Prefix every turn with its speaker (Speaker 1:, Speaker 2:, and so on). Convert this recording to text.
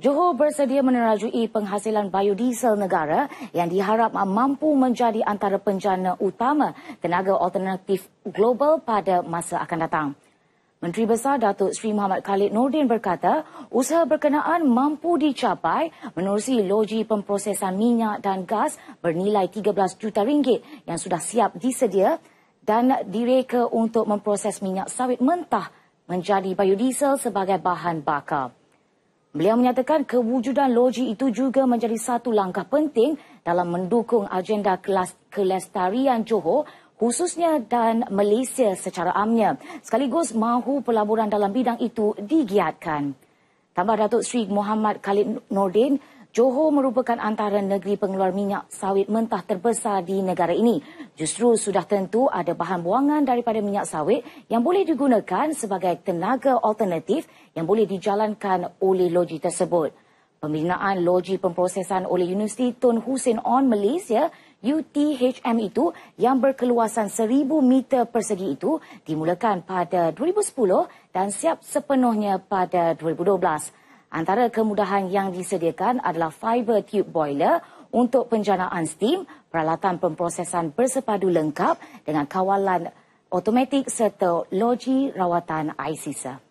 Speaker 1: Johor bersedia menerajui penghasilan biodiesel negara yang diharap mampu menjadi antara penjana utama tenaga alternatif global pada masa akan datang. Menteri Besar Datuk Sri Muhammad Khalid Nordin berkata, usaha berkenaan mampu dicapai menerusi loji pemprosesan minyak dan gas bernilai 13 juta ringgit yang sudah siap disedia dan direka untuk memproses minyak sawit mentah menjadi biodiesel sebagai bahan bakar. Beliau menyatakan kewujudan loji itu juga menjadi satu langkah penting dalam mendukung agenda kelas kelestarian Johor khususnya dan Malaysia secara amnya. Sekaligus mahu pelaburan dalam bidang itu digiatkan. Tambah Datuk Sri Muhammad Khalid Nordin, Johor merupakan antara negeri pengeluar minyak sawit mentah terbesar di negara ini. Justru sudah tentu ada bahan buangan daripada minyak sawit yang boleh digunakan sebagai tenaga alternatif yang boleh dijalankan oleh loji tersebut. Pembinaan loji pemprosesan oleh Universiti Tun Hussein On Malaysia UTHM itu yang berkeluasan 1000 meter persegi itu dimulakan pada 2010 dan siap sepenuhnya pada 2012. Antara kemudahan yang disediakan adalah fiber tube boiler untuk penjanaan steam, peralatan pemprosesan bersepadu lengkap dengan kawalan automatik serta logi rawatan air sisa.